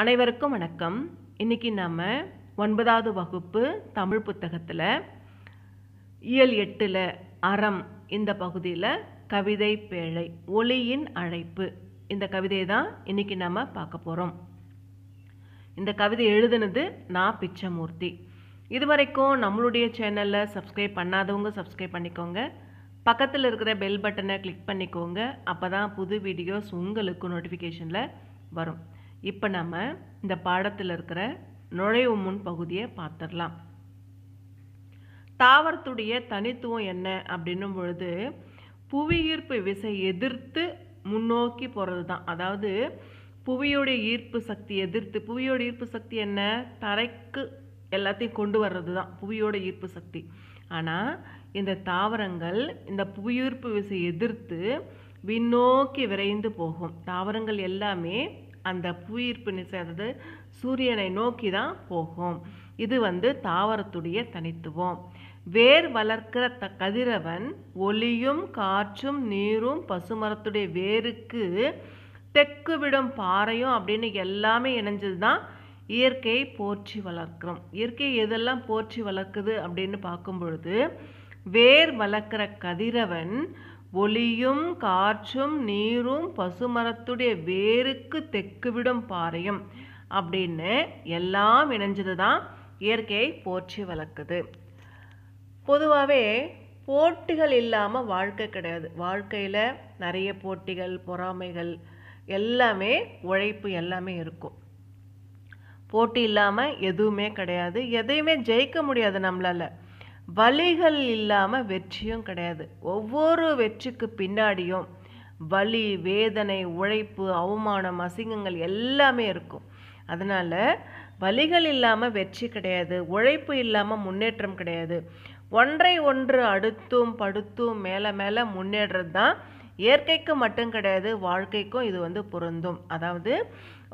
அனைவருக்கும் வணக்கம் இன்றைக்கி நம்ம ஒன்பதாவது வகுப்பு தமிழ் புத்தகத்தில் இயல் எட்டில் அறம் இந்த பகுதியில் கவிதை பேழை ஒளியின் அழைப்பு இந்த கவிதையை தான் இன்றைக்கி நம்ம பார்க்க போகிறோம் இந்த கவிதை எழுதுனது நான் பிச்சமூர்த்தி இது வரைக்கும் நம்மளுடைய சேனலில் சப்ஸ்கிரைப் பண்ணாதவங்க சப்ஸ்கிரைப் பண்ணிக்கோங்க பக்கத்தில் இருக்கிற பெல் பட்டனை கிளிக் பண்ணிக்கோங்க அப்போ தான் புது வீடியோஸ் உங்களுக்கு நோட்டிஃபிகேஷனில் வரும் இப்போ நம்ம இந்த பாடத்தில் இருக்கிற நுழைவு முன் பகுதியை பார்த்துடலாம் தாவரத்துடைய தனித்துவம் என்ன அப்படின்னும் பொழுது புவியீர்ப்பு விசை எதிர்த்து முன்னோக்கி போகிறது தான் அதாவது புவியோடைய ஈர்ப்பு சக்தி எதிர்த்து புவியோட ஈர்ப்பு சக்தி என்ன தரைக்கு எல்லாத்தையும் கொண்டு வர்றது தான் புவியோட ஈர்ப்பு சக்தி ஆனால் இந்த தாவரங்கள் இந்த புவியீர்ப்பு விசை எதிர்த்து விண்ணோக்கி விரைந்து போகும் தாவரங்கள் எல்லாமே அந்த புவியீர்ப்பு நிசை சூரியனை நோக்கி தான் போகும் இது வந்து தாவரத்துடைய தனித்துவம் வேர் வளர்க்கிற த கதிரவன் ஒளியும் காற்றும் நீரும் பசுமரத்துடைய வேருக்கு தெக்கு விடும் பாறையும் அப்படின்னு எல்லாமே இணைஞ்சது தான் இயற்கையை போற்றி வளர்க்குறோம் இயற்கையை எதெல்லாம் போற்றி வளர்க்குது அப்படின்னு பார்க்கும் பொழுது வேர் வளர்க்குற கதிரவன் ஒளியும் காற்றும் நீரும் பசுமரத்துடைய வேருக்கு தெக்குவிடும் பாறையும் அப்படின்னு எல்லாம் இணைஞ்சது தான் இயற்கையை போற்றி வளர்க்குது பொதுவாகவே போட்டிகள் இல்லாமல் வாழ்க்கை கிடையாது வாழ்க்கையில் நிறைய போட்டிகள் பொறாமைகள் எல்லாமே உழைப்பு எல்லாமே இருக்கும் போட்டி இல்லாமல் எதுவுமே கிடையாது எதையுமே ஜெயிக்க முடியாது நம்மளால் வழிகள் இல்லாமல் வெற்றியும் கிடையாது ஒவ்வொரு வெற்றிக்கு பின்னாடியும் வலி வேதனை உழைப்பு அவமானம் அசிங்கங்கள் எல்லாமே இருக்கும் அதனால் வழிகள் இல்லாமல் வெற்றி கிடையாது உழைப்பு இல்லாமல் முன்னேற்றம் கிடையாது ஒன்றை ஒன்று அடுத்தும் படுத்தும் மேலே மேலே முன்னேறது தான் இயற்கைக்கு மட்டும் கிடையாது வாழ்க்கைக்கும் இது வந்து பொருந்தும் அதாவது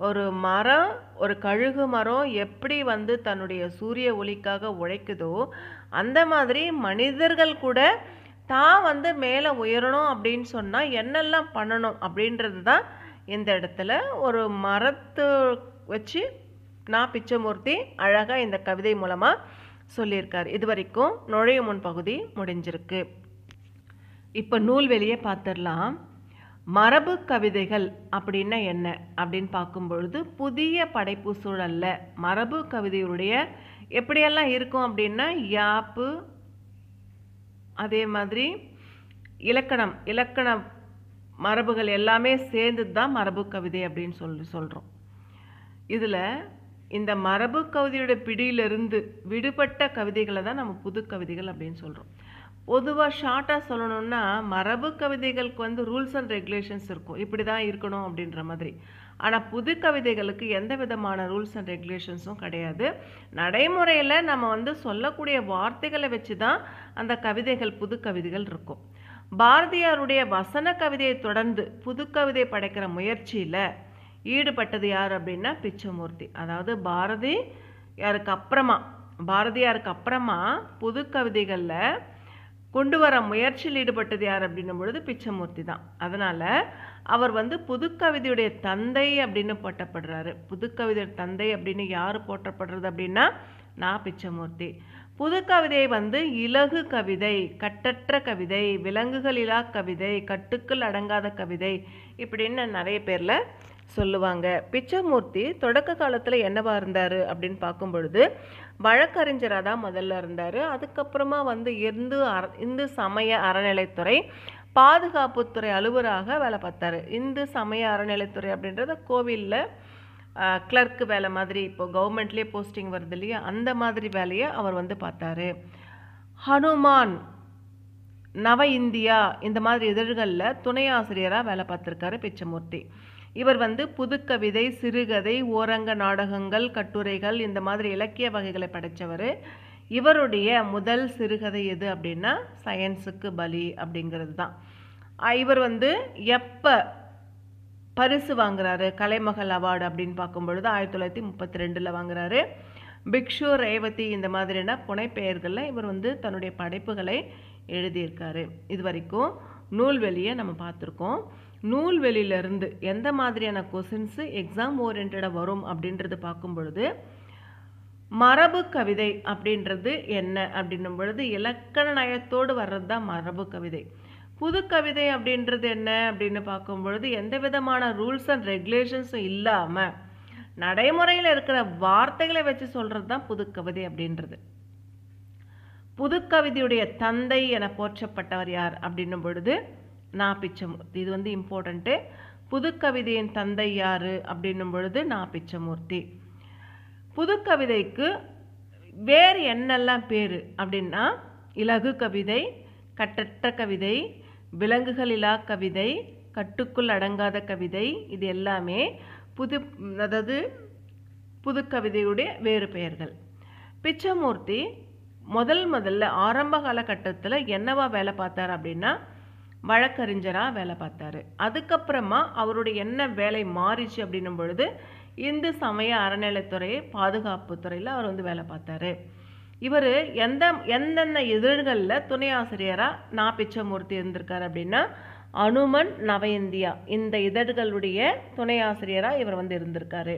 ஒரு மரம் ஒரு கழுகு மரம் எப்படி வந்து தன்னுடைய சூரிய ஒளிக்காக உழைக்குதோ அந்த மாதிரி மனிதர்கள் கூட தான் வந்து மேலே உயரணும் அப்படின்னு சொன்னால் என்னெல்லாம் பண்ணணும் அப்படின்றது தான் இந்த இடத்துல ஒரு மரத்து வச்சு நான் பிச்சமூர்த்தி அழகாக இந்த கவிதை மூலமாக சொல்லியிருக்கார் இது வரைக்கும் நுழைய முன் பகுதி முடிஞ்சிருக்கு இப்போ நூல்வெளியே பார்த்துடலாம் மரபு கவிதைகள் அப்படின்னா என்ன அப்படின்னு பார்க்கும்பொழுது புதிய படைப்பு சூழலில் மரபு கவிதையுடைய எப்படியெல்லாம் இருக்கும் அப்படின்னா யாப்பு அதே மாதிரி இலக்கணம் இலக்கண மரபுகள் எல்லாமே சேர்ந்து தான் மரபு கவிதை அப்படின்னு சொல்லி சொல்கிறோம் இதில் இந்த மரபு கவிதையோட பிடியிலிருந்து விடுபட்ட கவிதைகளை தான் நம்ம புது கவிதைகள் அப்படின்னு சொல்கிறோம் பொதுவாக ஷார்ட்டாக சொல்லணும்னா மரபு கவிதைகளுக்கு வந்து ரூல்ஸ் அண்ட் ரெகுலேஷன்ஸ் இருக்கும் இப்படி தான் இருக்கணும் அப்படின்ற மாதிரி ஆனால் புது கவிதைகளுக்கு எந்த விதமான ரூல்ஸ் அண்ட் ரெகுலேஷன்ஸும் கிடையாது நடைமுறையில் நம்ம வந்து சொல்லக்கூடிய வார்த்தைகளை வச்சு தான் அந்த கவிதைகள் புது கவிதைகள் இருக்கும் பாரதியாருடைய வசன கவிதையை தொடர்ந்து புது கவிதை படைக்கிற முயற்சியில் ஈடுபட்டது யார் அப்படின்னா பிச்சமூர்த்தி அதாவது பாரதி யாருக்கு அப்புறமா பாரதியாருக்கு அப்புறமா புது கவிதைகளில் கொண்டு வர முயற்சியில் ஈடுபட்டது யார் அப்படின்னும் பொழுது பிச்சமூர்த்தி தான் அதனால் அவர் வந்து புதுக்கவிதையுடைய தந்தை அப்படின்னு போட்டப்படுறாரு புதுக்கவிதை தந்தை அப்படின்னு யார் போற்றப்படுறது அப்படின்னா நா பிச்சமூர்த்தி புதுக்கவிதை வந்து இலகு கவிதை கட்டற்ற கவிதை விலங்குகள் இலா கவிதை கட்டுக்கள் அடங்காத கவிதை இப்படின்னு நிறைய பேரில் சொல்லுவாங்க பிச்சமூர்த்தி தொடக்க காலத்தில் என்னவா இருந்தார் அப்படின்னு பார்க்கும் பொழுது வழக்கறிஞராக தான் முதல்ல இருந்தார் அதுக்கப்புறமா வந்து இந்து இந்து சமய அறநிலைத்துறை பாதுகாப்புத்துறை அலுவலராக வேலை பார்த்தார் இந்து சமய அறநிலைத்துறை அப்படின்றத கோவிலில் கிளர்க்கு வேலை மாதிரி இப்போது கவர்மெண்ட்லேயே போஸ்டிங் வருது இல்லையா அந்த மாதிரி வேலையை அவர் வந்து பார்த்தாரு ஹனுமான் நவ இந்தியா இந்த மாதிரி இதழ்களில் துணை ஆசிரியராக வேலை பார்த்துருக்காரு பிச்சமூர்த்தி இவர் வந்து புதுக்கவிதை சிறுகதை ஓரங்க நாடகங்கள் கட்டுரைகள் இந்த மாதிரி இலக்கிய வகைகளை படைத்தவர் இவருடைய முதல் சிறுகதை எது அப்படின்னா சயின்ஸுக்கு பலி அப்படிங்கிறது தான் இவர் வந்து எப்போ பரிசு வாங்குறாரு கலைமகள் அவார்டு அப்படின்னு பார்க்கும்பொழுது ஆயிரத்தி தொள்ளாயிரத்தி முப்பத்தி ரெண்டில் வாங்குறாரு பிக்ஷு ரேவதி இந்த மாதிரியான புனைப்பெயர்களில் இவர் வந்து தன்னுடைய படைப்புகளை எழுதியிருக்காரு இது வரைக்கும் நூல்வெளியை நம்ம பார்த்துருக்கோம் நூல்வெளியிலேருந்து எந்த மாதிரியான கொஷின்ஸு எக்ஸாம் ஓரியன்டாக வரும் அப்படின்றது பார்க்கும் பொழுது மரபு கவிதை அப்படின்றது என்ன அப்படின்னும் பொழுது இலக்கண நயத்தோடு வர்றது தான் மரபு கவிதை புது கவிதை அப்படின்றது என்ன அப்படின்னு பார்க்கும் பொழுது எந்த விதமான ரூல்ஸ் அண்ட் ரெகுலேஷன்ஸும் இல்லாமல் நடைமுறையில் இருக்கிற வார்த்தைகளை வச்சு சொல்கிறது தான் புது கவிதை அப்படின்றது புது கவிதையுடைய தந்தை என போற்றப்பட்டவர் யார் அப்படின்னும் பொழுது நா பிச்சமூர்த்தி இது வந்து இம்பார்ட்டண்ட்டு புது கவிதையின் தந்தை யார் அப்படின்னும் பொழுது நா பிச்சமூர்த்தி புதுக்கவிதைக்கு வேறு என்னெல்லாம் பேர் அப்படின்னா இலகு கவிதை கட்டற்ற கவிதை விலங்குகளிலா கவிதை கட்டுக்குள் அடங்காத கவிதை இது எல்லாமே புது அதாவது புதுக்கவிதையுடைய வேறு பெயர்கள் பிச்சமூர்த்தி முதல் முதல்ல ஆரம்ப காலகட்டத்தில் என்னவா வேலை பார்த்தார் அப்படின்னா வழக்கறிஞராக வேலை பார்த்தாரு அதுக்கப்புறமா அவருடைய என்ன வேலை மாறிச்சு அப்படின்னும் பொழுது இந்து சமய அறநிலைத்துறை பாதுகாப்பு துறையில் அவர் வந்து வேலை பார்த்தாரு இவர் எந்த எந்தெந்த இதழ்களில் துணை ஆசிரியராக நா பிச்சமூர்த்தி இருந்திருக்கார் அப்படின்னா அனுமன் நவ இந்தியா இந்த இதழ்களுடைய துணை ஆசிரியராக இவர் வந்து இருந்திருக்காரு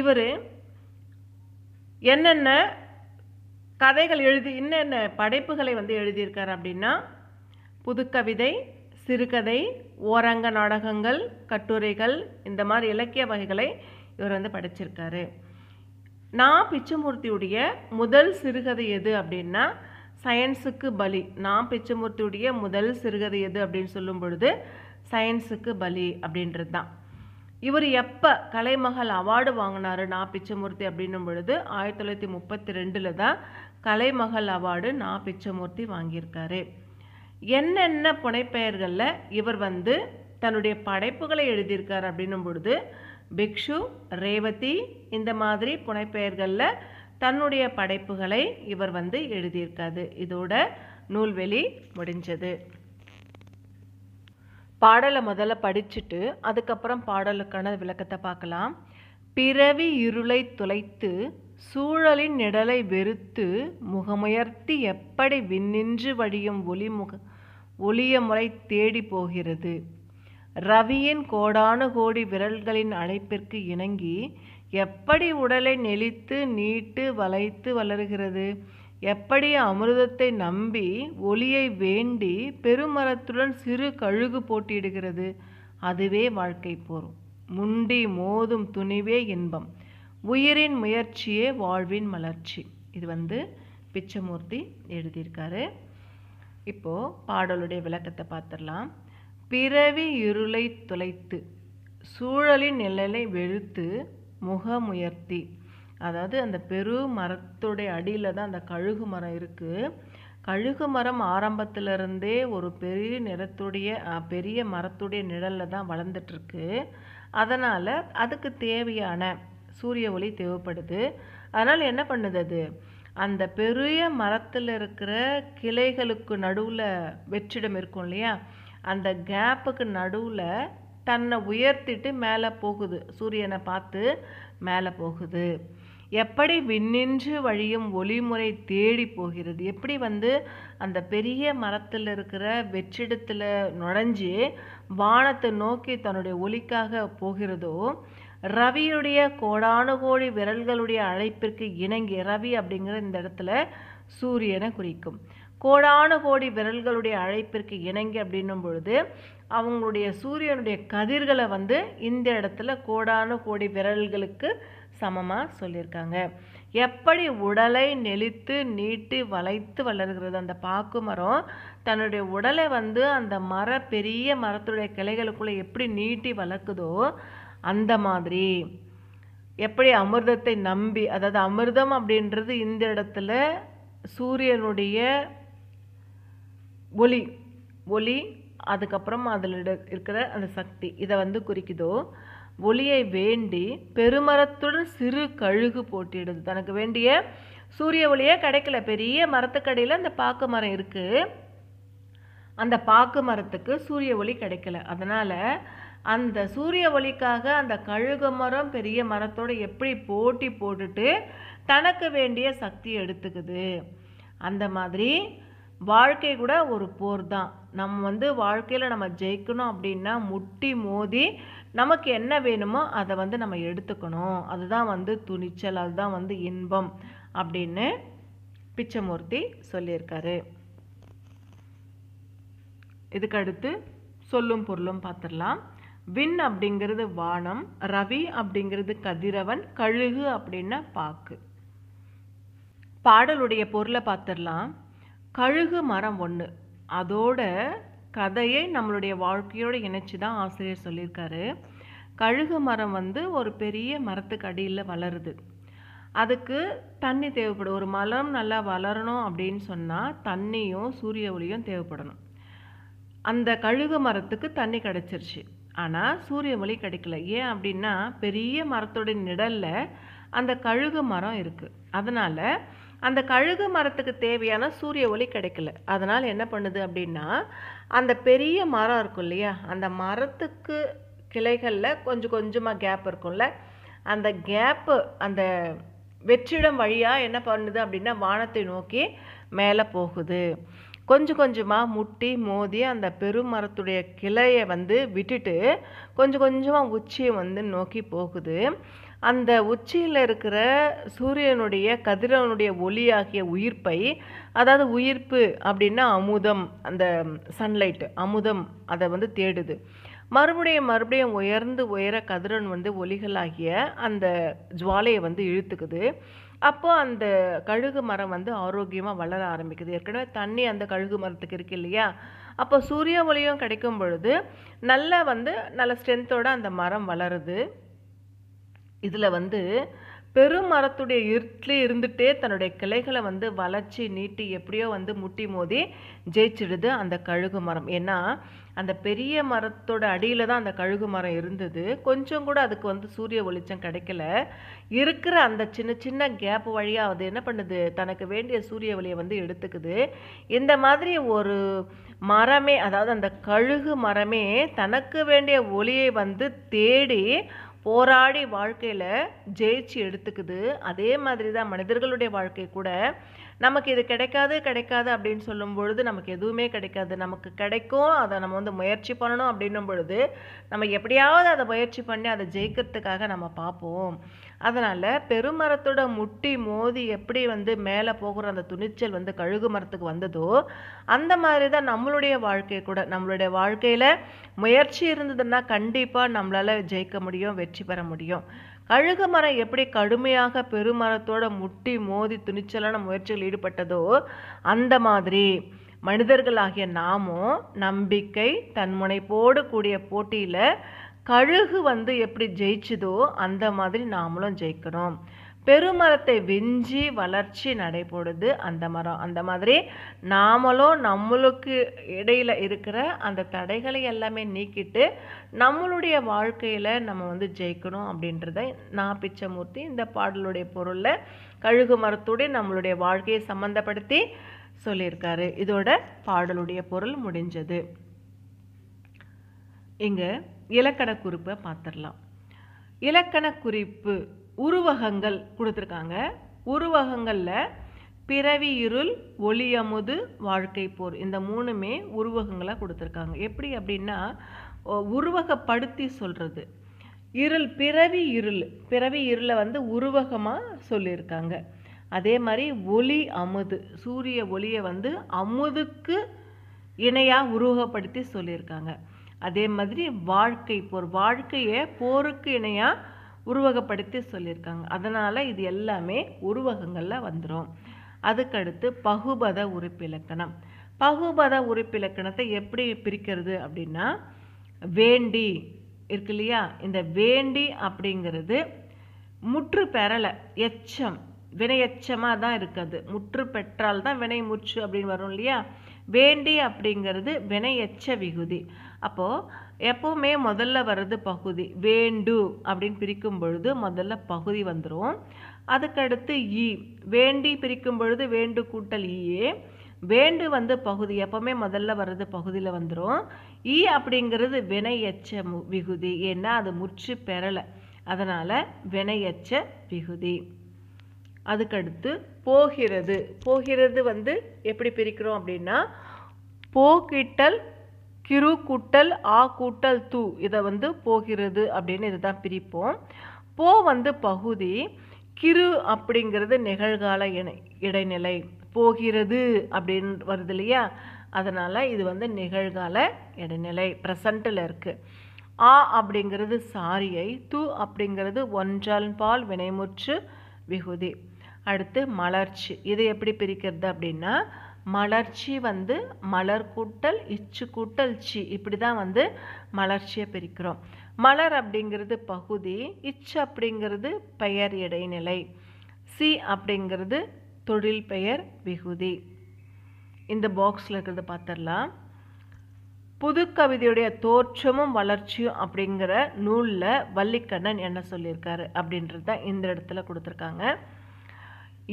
இவர் என்னென்ன கதைகள் எழுதி என்னென்ன படைப்புகளை வந்து எழுதியிருக்கார் அப்படின்னா புதுக்கவிதை சிறுகதை ஓரங்க நாடகங்கள் கட்டுரைகள் இந்த மாதிரி இலக்கிய வகைகளை இவர் வந்து படிச்சிருக்காரு நான் பிச்சமூர்த்தியுடைய முதல் சிறுகதை எது அப்படின்னா சயின்ஸுக்கு பலி நான் பிச்சமூர்த்தியுடைய முதல் சிறுகதை எது அப்படின்னு சொல்லும் பொழுது சயின்ஸுக்கு பலி அப்படின்றது தான் இவர் எப்போ கலைமகள் அவார்டு வாங்கினார் நான் பிச்சமூர்த்தி அப்படின்னும் பொழுது ஆயிரத்தி தொள்ளாயிரத்தி முப்பத்தி ரெண்டில் தான் கலைமகள் அவார்டு நான் பிச்சமூர்த்தி வாங்கியிருக்காரு என்னென்ன புனைப்பெயர்களில் இவர் வந்து தன்னுடைய படைப்புகளை எழுதியிருக்கார் அப்படின்னும் பொழுது பிக்ஷு ரேவதி இந்த மாதிரி புனைப்பெயர்களில் தன்னுடைய படைப்புகளை இவர் வந்து எழுதியிருக்காது இதோட நூல்வெளி முடிஞ்சது பாடலை முதல்ல படிச்சுட்டு அதுக்கப்புறம் பாடலுக்கான விளக்கத்தை பார்க்கலாம் பிறவி இருளை துளைத்து சூழலின் நிழலை வெறுத்து முகமுயர்த்தி எப்படி விண்ணின்று வழியும் ஒளிமுக ஒளிய முறை தேடி போகிறது ரவியின் கோடான கோடி விரல்களின் அழைப்பிற்கு இணங்கி எப்படி உடலை நெளித்து நீட்டு வளைத்து வளர்கிறது எப்படி அமிர்தத்தை நம்பி ஒளியை வேண்டி பெருமரத்துடன் சிறு கழுகு போட்டியிடுகிறது அதுவே வாழ்க்கை போரும் முண்டி மோதும் துணிவே இன்பம் உயிரின் முயற்சியே வாழ்வின் மலர்ச்சி இது வந்து பிச்சமூர்த்தி எழுதியிருக்காரு இப்போது பாடலுடைய விளக்கத்தை பார்த்துடலாம் பிறவி இருளை துளைத்து சூழலின் நிழலை வெளுத்து முகமுயர்த்தி அதாவது அந்த பெரு மரத்துடைய அடியில் தான் அந்த கழுகு மரம் இருக்குது கழுகு மரம் ஆரம்பத்திலிருந்தே ஒரு பெரிய நிறத்துடைய பெரிய மரத்துடைய நிழலில் தான் வளர்ந்துட்டுருக்கு அதனால் அதுக்கு தேவையான சூரிய ஒளி தேவைப்படுது அதனால் என்ன பண்ணுது அது அந்த பெரிய மரத்தில் இருக்கிற கிளைகளுக்கு நடுவில் வெற்றிடம் இருக்கும் இல்லையா அந்த கேப்புக்கு நடுவில் தன்னை உயர்த்திட்டு மேலே போகுது சூரியனை பார்த்து மேலே போகுது எப்படி விண்ணின்று வழியும் ஒளிமுறை தேடி போகிறது எப்படி வந்து அந்த பெரிய மரத்தில் இருக்கிற வெற்றிடத்தில் நுழைஞ்சு வானத்தை நோக்கி தன்னுடைய ஒளிக்காக போகிறதோ ரவியுடைய கோடானு கோடி விரல்களுடைய அழைப்பிற்கு இணங்கி ரவி அப்படிங்கிற இந்த இடத்துல சூரியனை குறிக்கும் கோடானு கோடி விரல்களுடைய அழைப்பிற்கு இணங்கி அப்படின்னும் பொழுது அவங்களுடைய சூரியனுடைய கதிர்களை வந்து இந்த இடத்துல கோடானு கோடி விரல்களுக்கு சமமாக சொல்லியிருக்காங்க எப்படி உடலை நெளித்து நீட்டு வளைத்து வளர்கிறது அந்த பாக்கு மரம் தன்னுடைய உடலை வந்து அந்த மர பெரிய மரத்துடைய கிளைகளுக்குள்ளே எப்படி நீட்டி வளர்க்குதோ அந்த மாதிரி எப்படி அமிர்தத்தை நம்பி அதாவது அமிர்தம் அப்படின்றது இந்த இடத்துல சூரியனுடைய ஒளி ஒளி அதுக்கப்புறம் அதில் இருக்கிற அந்த சக்தி இதை வந்து குறிக்குதோ ஒளியை வேண்டி பெருமரத்துடன் சிறு கழுகு போட்டிடுது தனக்கு வேண்டிய சூரிய ஒளியே கிடைக்கல பெரிய மரத்துக்கடையில் அந்த பாக்கு மரம் இருக்குது அந்த பாக்கு மரத்துக்கு சூரிய ஒளி கிடைக்கல அதனால் அந்த சூரிய ஒளிக்காக அந்த கழுகு மரம் பெரிய மரத்தோடு எப்படி போட்டி போட்டுட்டு தனக்கு வேண்டிய சக்தி எடுத்துக்குது அந்த மாதிரி வாழ்க்கை கூட ஒரு போர் தான் நம்ம வந்து வாழ்க்கையில் நம்ம ஜெயிக்கணும் அப்படின்னா முட்டி மோதி நமக்கு என்ன வேணுமோ அதை வந்து நம்ம எடுத்துக்கணும் அதுதான் வந்து துணிச்சல் அதுதான் வந்து இன்பம் அப்படின்னு பிச்சமூர்த்தி சொல்லியிருக்காரு இதுக்கடுத்து சொல்லும் பொருளும் பார்த்துடலாம் வின் அப்படிங்கிறது வானம் ரவி அப்படிங்கிறது கதிரவன் கழுகு அப்படின்னா பாக்கு பாடலுடைய பொருளை பார்த்துடலாம் கழுகு மரம் ஒன்று அதோட கதையை நம்மளுடைய வாழ்க்கையோடு இணைச்சி தான் ஆசிரியர் சொல்லியிருக்காரு கழுகு மரம் வந்து ஒரு பெரிய மரத்துக்கு அடியில் வளருது அதுக்கு தண்ணி தேவைப்படும் ஒரு மரம் நல்லா வளரணும் அப்படின்னு சொன்னால் தண்ணியும் சூரிய ஒளியும் தேவைப்படணும் அந்த கழுகு மரத்துக்கு தண்ணி கிடச்சிருச்சு ஆனால் சூரிய ஒளி கிடைக்கல ஏன் அப்படின்னா பெரிய மரத்தோட நிழலில் அந்த கழுகு மரம் இருக்குது அதனால் அந்த கழுகு மரத்துக்கு தேவையான சூரிய ஒளி கிடைக்கல அதனால் என்ன பண்ணுது அப்படின்னா அந்த பெரிய மரம் இருக்கும் இல்லையா அந்த மரத்துக்கு கிளைகளில் கொஞ்சம் கொஞ்சமாக கேப் இருக்கும்ல அந்த கேப்பு அந்த வெற்றிடம் வழியாக என்ன பண்ணுது அப்படின்னா வானத்தை நோக்கி மேலே போகுது கொஞ்சம் கொஞ்சமாக முட்டி மோதி அந்த பெருமரத்துடைய கிளையை வந்து விட்டுட்டு கொஞ்சம் கொஞ்சமாக உச்சியை வந்து நோக்கி போகுது அந்த உச்சியில் இருக்கிற சூரியனுடைய கதிரவனுடைய ஒளியாகிய உயிர்ப்பை அதாவது உயிர்ப்பு அப்படின்னா அமுதம் அந்த சன்லைட்டு அமுதம் அதை வந்து தேடுது மறுபடியும் மறுபடியும் உயர்ந்து உயர கதிரன் வந்து ஒலிகளாகிய அந்த ஜுவாலையை வந்து இழுத்துக்குது அப்போ அந்த கழுகு மரம் வந்து ஆரோக்கியமாக வளர ஆரம்பிக்குது ஏற்கனவே தண்ணி அந்த கழுகு மரத்துக்கு இருக்கு இல்லையா அப்போ சூரிய ஒளியும் கிடைக்கும் பொழுது நல்ல வந்து நல்ல ஸ்ட்ரென்த்தோடு அந்த மரம் வளருது இதில் வந்து பெருமரத்துடைய இருட்டில் இருந்துகிட்டே தன்னுடைய கிளைகளை வந்து வளர்ச்சி நீட்டி எப்படியோ வந்து முட்டி மோதி ஜெயிச்சிடுது அந்த கழுகு மரம் ஏன்னா அந்த பெரிய மரத்தோட அடியில் தான் அந்த கழுகு மரம் இருந்தது கொஞ்சம் கூட அதுக்கு வந்து சூரிய வெளிச்சம் கிடைக்கல இருக்கிற அந்த சின்ன சின்ன கேப் வழியாக அது என்ன பண்ணுது தனக்கு வேண்டிய சூரிய ஒளியை வந்து எடுத்துக்குது இந்த மாதிரி ஒரு மரமே அதாவது அந்த கழுகு மரமே தனக்கு வேண்டிய ஒளியை வந்து தேடி போராடி வாழ்க்கையில் ஜெயிச்சு எடுத்துக்குது அதே மாதிரி தான் மனிதர்களுடைய வாழ்க்கை கூட நமக்கு இது கிடைக்காது கிடைக்காது அப்படின்னு சொல்லும் பொழுது நமக்கு எதுவுமே கிடைக்காது நமக்கு கிடைக்கும் அதை நம்ம வந்து முயற்சி பண்ணணும் அப்படின்னும் பொழுது நம்ம எப்படியாவது அதை முயற்சி பண்ணி அதை ஜெயிக்கிறதுக்காக நம்ம பார்ப்போம் அதனால் பெருமரத்தோட முட்டி மோதி எப்படி வந்து மேலே போகிற அந்த துணிச்சல் வந்து கழுகு மரத்துக்கு வந்ததோ அந்த மாதிரி தான் நம்மளுடைய வாழ்க்கை கூட நம்மளுடைய வாழ்க்கையில் முயற்சி இருந்ததுன்னா கண்டிப்பாக நம்மளால் ஜெயிக்க முடியும் வெற்றி பெற முடியும் கழுகு மரம் எப்படி கடுமையாக பெருமரத்தோட முட்டி மோதி துணிச்சலான முயற்சியில் ஈடுபட்டதோ அந்த மாதிரி மனிதர்களாகிய நாமும் நம்பிக்கை தன்முனைப்போடு கூடிய போட்டியில் கழுகு வந்து எப்படி ஜெயிச்சுதோ அந்த மாதிரி நாமளும் ஜெயிக்கணும் பெருமரத்தை வெஞ்சி வளர்ச்சி நடைபோடுது அந்த மரம் அந்த மாதிரி நாமளும் நம்மளுக்கு இடையில் இருக்கிற அந்த தடைகளை எல்லாமே நீக்கிட்டு நம்மளுடைய வாழ்க்கையில் நம்ம வந்து ஜெயிக்கணும் அப்படின்றத நான் பிச்சமூர்த்தி இந்த பாடலுடைய பொருளில் கழுகு மரத்தோடு நம்மளுடைய வாழ்க்கையை சம்மந்தப்படுத்தி சொல்லியிருக்காரு இதோட பாடலுடைய பொருள் முடிஞ்சது இங்கே இலக்கண குறிப்பை பார்த்துடலாம் இலக்கண குறிப்பு உருவகங்கள் கொடுத்துருக்காங்க உருவகங்களில் பிறவி இருள் ஒளியமுது வாழ்க்கை போர் இந்த மூணுமே உருவகங்களாக கொடுத்துருக்காங்க எப்படி அப்படின்னா உருவகப்படுத்தி சொல்கிறது இருள் பிறவி இருள் பிறவி இருளை வந்து உருவகமாக சொல்லியிருக்காங்க அதே மாதிரி ஒளி அமுது சூரிய ஒளியை வந்து அமுதுக்கு இணையாக உருவகப்படுத்தி சொல்லியிருக்காங்க அதே மாதிரி வாழ்க்கை போர் வாழ்க்கையை போருக்கு இணையாக உருவகப்படுத்தி சொல்லியிருக்காங்க அதனால் இது எல்லாமே உருவகங்களில் வந்துடும் அதுக்கடுத்து பகுபத உறுப்பிலக்கணம் பகுபத உறுப்பிலக்கணத்தை எப்படி பிரிக்கிறது அப்படின்னா வேண்டி இருக்கு இல்லையா இந்த வேண்டி அப்படிங்கிறது முற்று பெறலை எச்சம் வினையச்சமாக தான் இருக்குது முற்று பெற்றால் தான் வினை முற்று அப்படின்னு வரும் இல்லையா வேண்டி அப்படிங்கிறது வினையச்ச விகுதி அப்போது எப்போவுமே முதல்ல வர்றது பகுதி வேண்டு அப்படின்னு பிரிக்கும் பொழுது முதல்ல பகுதி வந்துடும் அதுக்கடுத்து ஈ வேண்டி பிரிக்கும் பொழுது வேண்டு கூட்டல் ஈயே வேண்டு வந்து பகுதி எப்போவுமே முதல்ல வர்றது பகுதியில் வந்துடும் ஈ அப்படிங்கிறது வினையச்ச விகுதி ஏன்னா அது முற்று பெறலை அதனால் வினையச்ச விகுதி அதுக்கடுத்து போகிறது போகிறது வந்து எப்படி பிரிக்கிறோம் அப்படின்னா போக்கிட்டல் கிரு கூட்டல் ஆ கூட்டல் து இதை வந்து போகிறது அப்படின்னு இதுதான் பிரிப்போம் போ வந்து பகுதி கிரு அப்படிங்கிறது நிகழ்கால இடைநிலை போகிறது அப்படின்னு வருது இல்லையா அதனால் இது வந்து நிகழ்கால இடைநிலை ப்ரெசண்ட்டில் இருக்குது ஆ அப்படிங்கிறது சாரியை து அப்படிங்கிறது பால் வினைமுற்று விகுதி அடுத்து மலர்ச்சி இதை எப்படி பிரிக்கிறது அப்படின்னா மலர்ச்சி வந்து மலர் கூட்டல் இச்சு கூட்டல் சி இப்படி தான் வந்து மலர்ச்சியை பிரிக்கிறோம் மலர் அப்படிங்கிறது பகுதி இச்சு அப்படிங்கிறது பெயர் இடைநிலை சி அப்படிங்கிறது தொழில் பெயர் விகுதி இந்த பாக்ஸில் இருக்கிறத பார்த்துடலாம் புது கவிதையுடைய தோற்றமும் வளர்ச்சியும் அப்படிங்கிற நூலில் வள்ளிக்கண்ணன் என்ன சொல்லியிருக்காரு அப்படின்றது தான் இந்த இடத்துல கொடுத்துருக்காங்க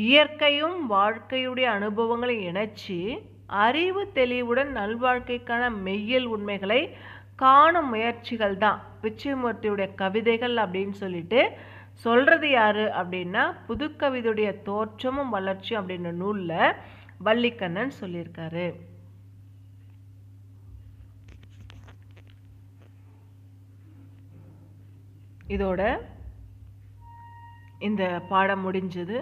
இயற்கையும் வாழ்க்கையுடைய அனுபவங்களை இணைச்சி அறிவு தெளிவுடன் நல்வாழ்க்கைக்கான மெய்யல் உண்மைகளை காணும் முயற்சிகள் தான் பிச்சைமூர்த்தியுடைய கவிதைகள் அப்படின்னு சொல்லிட்டு சொல்கிறது யார் அப்படின்னா புதுக்கவிதையுடைய தோற்றமும் வளர்ச்சியும் அப்படின்ற நூலில் வள்ளிக்கண்ணன் சொல்லியிருக்காரு இதோட இந்த பாடம் முடிஞ்சது